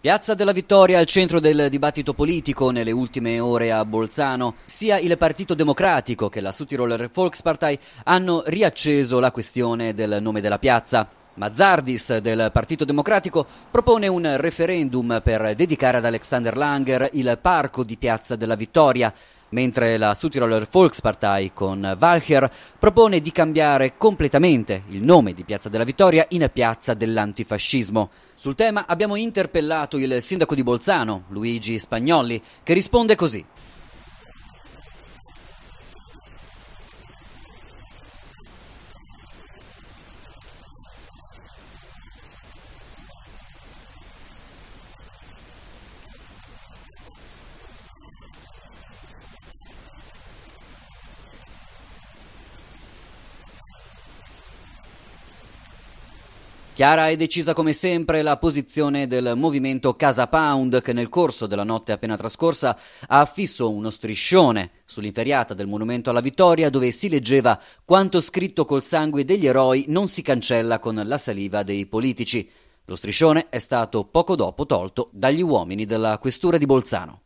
Piazza della Vittoria al centro del dibattito politico nelle ultime ore a Bolzano. Sia il Partito Democratico che la Südtiroler Volkspartei hanno riacceso la questione del nome della piazza. Mazzardis del Partito Democratico propone un referendum per dedicare ad Alexander Langer il parco di Piazza della Vittoria, mentre la Südtiroler Volkspartei con Walcher propone di cambiare completamente il nome di Piazza della Vittoria in Piazza dell'Antifascismo. Sul tema abbiamo interpellato il sindaco di Bolzano, Luigi Spagnolli, che risponde così. Chiara e decisa come sempre la posizione del movimento Casa Pound che nel corso della notte appena trascorsa ha affisso uno striscione sull'inferiata del Monumento alla Vittoria dove si leggeva quanto scritto col sangue degli eroi non si cancella con la saliva dei politici. Lo striscione è stato poco dopo tolto dagli uomini della questura di Bolzano.